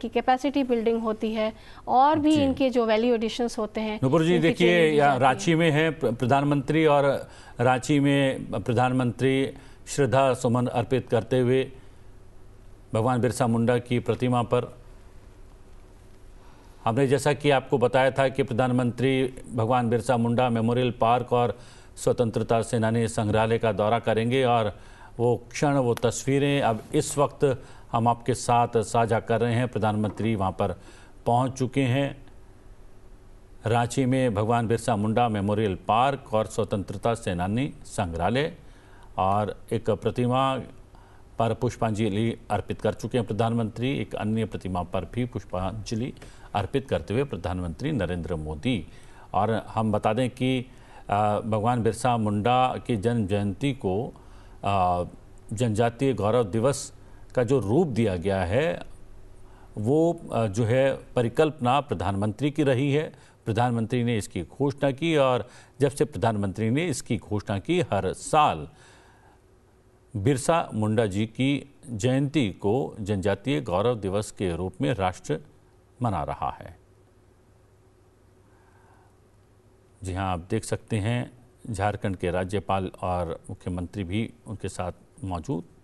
की capacity building होती है और भी इनके जो वैल्यू एडिशन होते हैं नुपुर जी देखिए रांची में है प्रधानमंत्री और रांची में प्रधानमंत्री श्रद्धा सुमन अर्पित करते हुए भगवान बिरसा मुंडा की प्रतिमा पर हमने जैसा कि आपको बताया था कि प्रधानमंत्री भगवान बिरसा मुंडा मेमोरियल पार्क और स्वतंत्रता सेनानी संग्रहालय का दौरा करेंगे और वो क्षण वो तस्वीरें अब इस वक्त हम आपके साथ साझा कर रहे हैं प्रधानमंत्री वहाँ पर पहुँच चुके हैं रांची में भगवान बिरसा मुंडा मेमोरियल पार्क और स्वतंत्रता सेनानी संग्रहालय और एक प्रतिमा पर पुष्पांजलि अर्पित कर चुके हैं प्रधानमंत्री एक अन्य प्रतिमा पर भी पुष्पांजलि अर्पित करते हुए प्रधानमंत्री नरेंद्र मोदी और हम बता दें कि भगवान बिरसा मुंडा की जन्म जयंती को जनजातीय गौरव दिवस का जो रूप दिया गया है वो जो है परिकल्पना प्रधानमंत्री की रही है प्रधानमंत्री ने इसकी घोषणा की और जब से प्रधानमंत्री ने इसकी घोषणा की हर साल बिरसा मुंडा जी की जयंती को जनजातीय गौरव दिवस के रूप में राष्ट्र मना रहा है जी हाँ आप देख सकते हैं झारखंड के राज्यपाल और मुख्यमंत्री भी उनके साथ मौजूद